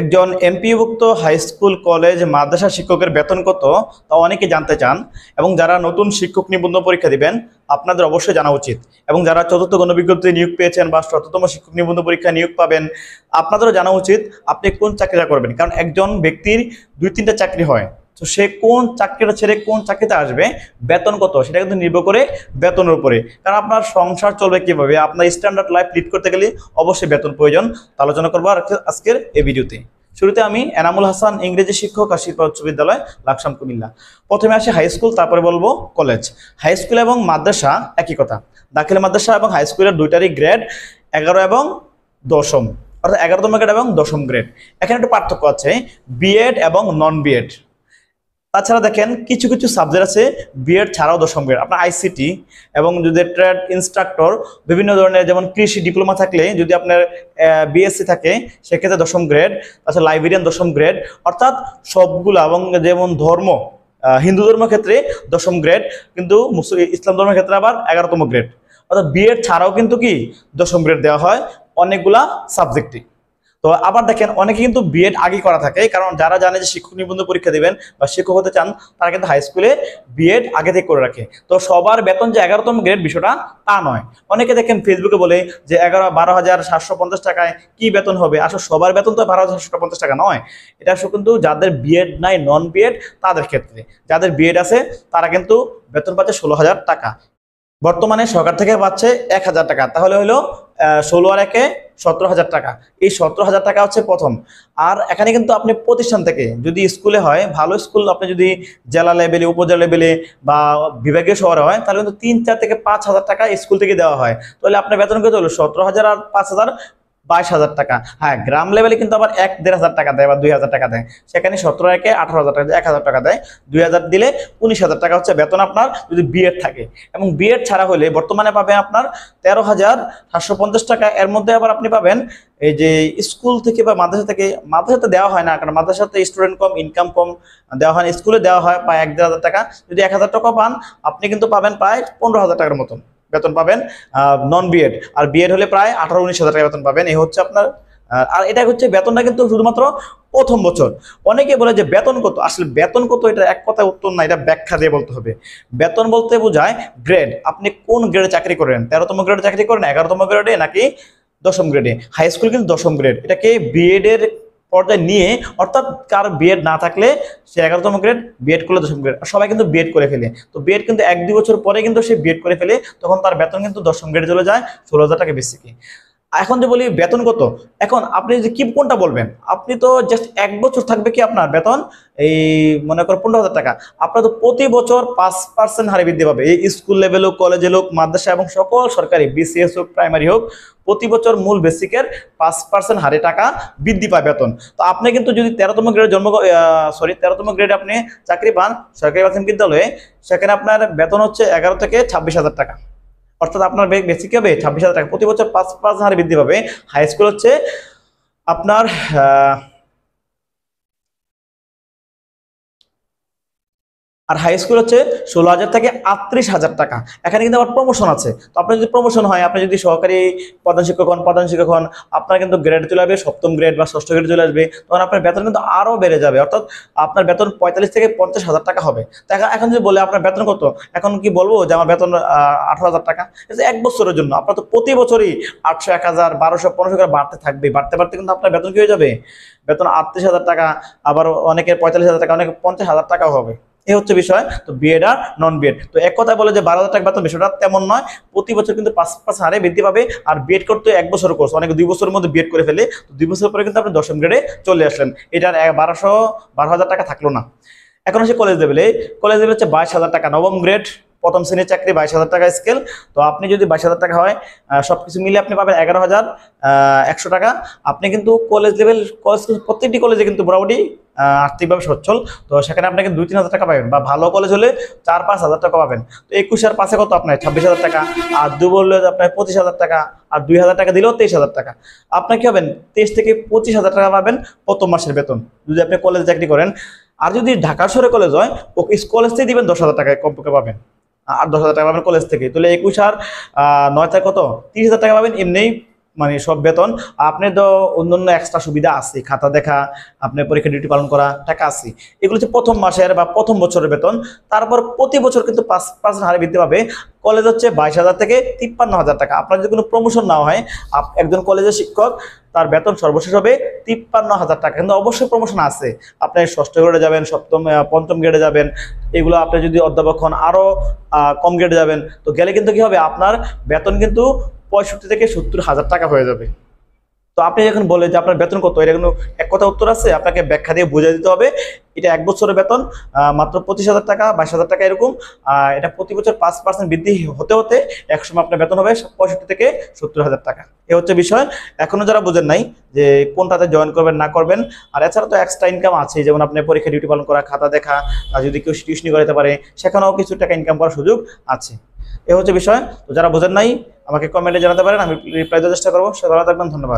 একজন এমপিভুক্ত high school college মাদ্রাসা শিক্ষকের বেতন কত তা অনেকে জানতে চান এবং যারা নতুন শিক্ষক নিবন্ধন পরীক্ষা দিবেন আপনাদের অবশ্যই জানা উচিত এবং যারা চতুর্থ গণবিজ্ঞপ্তি নিয়োগ পেয়েছেন বা চতুর্থম শিক্ষক নিবন্ধন পরীক্ষা নিয়োগ পাবেন আপনাদেরও জানা উচিত আপনি কোন চাকরিটা করবেন কারণ একজন ব্যক্তির দুই তিনটা চাকরি হয় তো সে কোন চাকরিটা ছেড়ে কোন চাকরিতে আসবে বেতন কত সেটা কিন্তু নির্ভর করে বেতনের উপরে কারণ আপনার সংসার চলবে কিভাবে আপনার স্ট্যান্ডার্ড লাইফ লিড করতে গেলে অবশ্যই বেতন প্রয়োজন আলোচনা করবো আজকের এই ভিডিওতে শুরুতে আমি এনামুল হাসান ইংরেজি শিক্ষক আশিরপা উচ্চ বিদ্যালয় লাকসাম কুমিল্লা প্রথমে আসি হাই স্কুল তারপরে বলবো কলেজ হাই স্কুল এবং মাদ্রাসা একই কথা দাখিল মাদ্রাসা এবং হাই স্কুলের দুইটারই গ্রেড এগারো এবং দশম অর্থাৎ এগারোতম গ্রেড এবং দশম গ্রেড এখানে একটা পার্থক্য আছে বিএড এবং নন বিএড তাছাড়া দেখেন কিছু কিছু সাবজেক্ট আছে বিএড ছাড়াও দশম গ্রেড আপনার আইসিটি এবং যদি ট্রেড ইনস্ট্রাক্টর বিভিন্ন ধরনের যেমন কৃষি ডিপ্লোমা থাকলে যদি আপনার বিএসসি থাকে সেক্ষেত্রে দশম গ্রেড তাছাড়া লাইব্রেরিয়ান দশম গ্রেড অর্থাৎ সবগুলা এবং যেমন ধর্ম হিন্দু ধর্ম ক্ষেত্রে দশম গ্রেড কিন্তু ইসলাম ধর্মের ক্ষেত্রে আবার এগারোতম গ্রেড অর্থাৎ বিএড ছাড়াও কিন্তু কি দশম গ্রেড দেওয়া হয় অনেকগুলা সাবজেক্টে তো আবার দেখেন অনেকে কিন্তু বিএড আগে করা থাকে কারণ যারা জানে যে শিক্ষক নিবন্ধ পরীক্ষা দেবেন বা শিক্ষক হতে চান তারা কিন্তু হাই স্কুলে বিএড আগে থেকে করে রাখে তো সবার বেতন যে এগারোতম গ্রেড বিষয়টা তা নয় অনেকে দেখেন ফেসবুকে বলে যে এগারো বারো হাজার সাতশো পঞ্চাশ টাকায় কি বেতন হবে আসলে সবার বেতন তো বারো হাজার সাতশো পঞ্চাশ টাকা নয় এটা কিন্তু যাদের বিএড নাই নন বিএড তাদের ক্ষেত্রে যাদের বিএড আছে তারা কিন্তু বেতন পাচ্ছে ষোলো হাজার টাকা বর্তমানে সরকার থেকে পাচ্ছে এক হাজার টাকা তাহলে হলো ষোলো আর একে সতেরো হাজার টাকা এই সতেরো হাজার টাকা হচ্ছে প্রথম আর এখানে কিন্তু আপনি প্রতিষ্ঠান থেকে যদি স্কুলে হয় ভালো স্কুল আপনি যদি জেলা লেভেলে উপজেলা লেভেলে বা বিভাগীয় শহরে হয় তাহলে কিন্তু তিন চার থেকে পাঁচ হাজার টাকা স্কুল থেকে দেওয়া হয় তাহলে আপনার বেতন কত হলো সতেরো হাজার আর পাঁচ হাজার বাইশ হাজার টাকা হ্যাঁ গ্রাম লেভেলে কিন্তু আবার এক দেড় হাজার টাকা দেয় বা দুই হাজার টাকা দেয় সেখানে সতেরো একে আঠারো হাজার টাকা এক হাজার টাকা দেয় দুই হাজার দিলে উনিশ হাজার টাকা হচ্ছে বেতন আপনার যদি বিএড থাকে এবং বিএড ছাড়া হলে বর্তমানে পাবেন আপনার তেরো হাজার সাতশো পঞ্চাশ টাকা এর মধ্যে আবার আপনি পাবেন এই যে স্কুল থেকে বা মাদ্রাসা থেকে মাদ্রাসাতে দেওয়া হয় না কারণ মাদ্রাসাতে স্টুডেন্ট কম ইনকাম কম দেওয়া হয় স্কুলে দেওয়া হয় প্রায় এক দেড় হাজার টাকা যদি এক হাজার টাকা পান আপনি কিন্তু পাবেন প্রায় পনেরো হাজার টাকার মতন বেতন পাবেন নন বিএড আর বিএড হলে প্রায় আঠারো উনিশ হাজার টাকা বেতন পাবেন এই হচ্ছে আপনার আর এটা হচ্ছে বেতনটা কিন্তু শুধুমাত্র প্রথম বছর অনেকে বলে যে বেতন কত আসলে বেতন কত এটা এক কথায় উত্তর না এটা ব্যাখ্যা দিয়ে বলতে হবে বেতন বলতে বোঝায় গ্রেড আপনি কোন গ্রেডে চাকরি করেন তেরোতম গ্রেডে চাকরি করেন এগারোতম গ্রেডে নাকি দশম গ্রেডে হাই স্কুল কিন্তু দশম গ্রেড এটাকে এর পর্যায়ে নিয়ে অর্থাৎ কার বিএড না থাকলে সে এগারোতম গ্রেড বিএড করলে দশম গ্রেড সবাই কিন্তু বিএড করে ফেলে তো বিএড কিন্তু এক দুই বছর পরে কিন্তু সে বিএড করে ফেলে তখন তার বেতন কিন্তু দশম গ্রেড চলে যায় ষোলো হাজার টাকা বেশি এখন যে বলি বেতন কত এখন আপনি যে কি কোনটা বলবেন আপনি তো জাস্ট এক বছর থাকবে কি আপনার বেতন এই মনে করো পনেরো হাজার টাকা আপনার তো প্রতি বছর পাঁচ পার্সেন্ট হারে বৃদ্ধি পাবে এই স্কুল লেভেল হোক কলেজে হোক মাদ্রাসা এবং সকল সরকারি বিসিএস হোক প্রাইমারি হোক প্রতি বছর মূল বেসিকের পাঁচ পার্সেন্ট হারে টাকা বৃদ্ধি পায় বেতন তো আপনি কিন্তু যদি তেরোতম গ্রেডে জন্ম সরি তেরোতম গ্রেডে আপনি চাকরি পান সরকারি প্রাথমিক বিদ্যালয়ে সেখানে আপনার বেতন হচ্ছে এগারো থেকে ছাব্বিশ হাজার টাকা অর্থাৎ আপনার বেসিক হবে ছাব্বিশ হাজার টাকা প্রতি বছর পাঁচ পাঁচ হারে বৃদ্ধি পাবে হাই স্কুল হচ্ছে আপনার আর হাই স্কুল হচ্ছে ষোলো হাজার থেকে আটত্রিশ হাজার টাকা এখানে কিন্তু আমার প্রমোশন আছে তো আপনার যদি প্রমোশন হয় আপনি যদি সহকারী প্রধান শিক্ষক হন প্রধান শিক্ষক হন আপনার কিন্তু গ্রেড চলে আসবে সপ্তম গ্রেড বা ষষ্ঠ গ্রেড চলে আসবে তখন আপনার বেতন কিন্তু আরও বেড়ে যাবে অর্থাৎ আপনার বেতন পঁয়তাল্লিশ থেকে পঞ্চাশ হাজার টাকা হবে তো এখন যদি বলে আপনার বেতন কত এখন কি বলবো যে আমার বেতন আঠারো হাজার টাকা এক বছরের জন্য আপনার তো প্রতি বছরই আটশো এক হাজার বারোশো পনেরোশো করে বাড়তে থাকবে বাড়তে বাড়তে কিন্তু আপনার বেতন কি হয়ে যাবে বেতন আটত্রিশ হাজার টাকা আবার অনেকের পঁয়তাল্লিশ হাজার টাকা অনেকের পঞ্চাশ হাজার টাকাও হবে এই হচ্ছে বিষয় তো বিএড আর নন বিএড তো এক কথায় বলে যে বারো হাজার টাকা বেতন বিষয়টা তেমন নয় প্রতি বছর কিন্তু পাঁচ পাঁচ হারে বৃদ্ধি পাবে আর বিএড করতে এক বছর কোর্স অনেক দুই বছরের মধ্যে বিএড করে ফেলে তো দুই বছর পরে কিন্তু আপনি দশম গ্রেডে চলে আসলেন এটার বারোশো বারো হাজার টাকা থাকলো না এখন হচ্ছে কলেজ লেভেলে কলেজ লেভেল হচ্ছে বাইশ হাজার টাকা নবম গ্রেড প্রথম শ্রেণীর চাকরি বাইশ হাজার টাকা স্কেল তো আপনি যদি বাইশ হাজার টাকা হয় সব কিছু মিলে আপনি পাবেন এগারো হাজার একশো টাকা আপনি কিন্তু কলেজ লেভেল কলেজ প্রত্যেকটি কলেজে কিন্তু মোটামুটি আর্থিকভাবে সচ্ছল তো সেখানে আপনাকে দুই তিন হাজার টাকা পাবেন বা ভালো কলেজ হলে চার পাঁচ হাজার টাকা পাবেন তো একুশ হাজার পাঁচে কত আপনার ছাব্বিশ হাজার টাকা আর দু বললে আপনার পঁচিশ হাজার টাকা আর দুই হাজার টাকা দিলেও তেইশ হাজার টাকা আপনার কি হবেন তেইশ থেকে পঁচিশ হাজার টাকা পাবেন প্রথম মাসের বেতন যদি আপনি কলেজে চাকরি করেন আর যদি ঢাকা শহরে কলেজ হয় ওকে কলেজ থেকে দিবেন দশ হাজার টাকায় কমপক্ষে পাবেন আট দশ হাজার টাকা পাবেন কলেজ থেকে তাহলে একুশ আর নয় কত তিরিশ হাজার টাকা পাবেন এমনিই মানে সব বেতন আপনি তো অন্যান্য এক্সট্রা সুবিধা আছে খাতা দেখা আপনি পরীক্ষা ডিউটি পালন করা টাকা আছে এগুলো হচ্ছে প্রথম মাসের বা প্রথম বছরের বেতন তারপর প্রতি বছর কিন্তু পাঁচ পার্সেন্ট হারে বৃদ্ধি পাবে কলেজ হচ্ছে বাইশ হাজার থেকে তিপ্পান্ন হাজার টাকা আপনার যদি কোনো প্রমোশন না হয় একজন কলেজের শিক্ষক তার বেতন সর্বশেষ হবে তিপ্পান্ন হাজার টাকা কিন্তু অবশ্যই প্রমোশন আছে আপনি ষষ্ঠ গ্রেডে যাবেন সপ্তম পঞ্চম গ্রেডে যাবেন এগুলো আপনি যদি অধ্যাপক হন আরও কম গ্রেডে যাবেন তো গেলে কিন্তু কি হবে আপনার বেতন কিন্তু পঁয়ষট্টি থেকে সত্তর হাজার টাকা হয়ে যাবে তো আপনি যখন বলে যে আপনার বেতন কত এটা কোনো এক কথা উত্তর আছে আপনাকে ব্যাখ্যা দিয়ে বোঝা দিতে হবে এটা এক বছরের বেতন মাত্র পঁচিশ হাজার টাকা বাইশ হাজার টাকা এরকম এটা প্রতি বছর পাঁচ পার্সেন্ট বৃদ্ধি হতে হতে একসময় আপনার বেতন হবে পঁয়ষট্টি থেকে সত্তর হাজার টাকা এ হচ্ছে বিষয় এখনও যারা বোঝেন নাই যে কোনটাতে জয়েন করবেন না করবেন আর এছাড়া তো এক্সট্রা ইনকাম আছে যেমন আপনি পরীক্ষা ডিউটি পালন করা খাতা দেখা যদি কেউ টিউশনি করাতে পারে সেখানেও কিছু টাকা ইনকাম করার সুযোগ আছে এ হচ্ছে বিষয় তো যারা বোঝেন নাই আমাকে কমেন্টে জানাতে পারেন আমি রিপ্লাই দেওয়ার চেষ্টা করবো সে ভালো থাকবেন ধন্যবাদ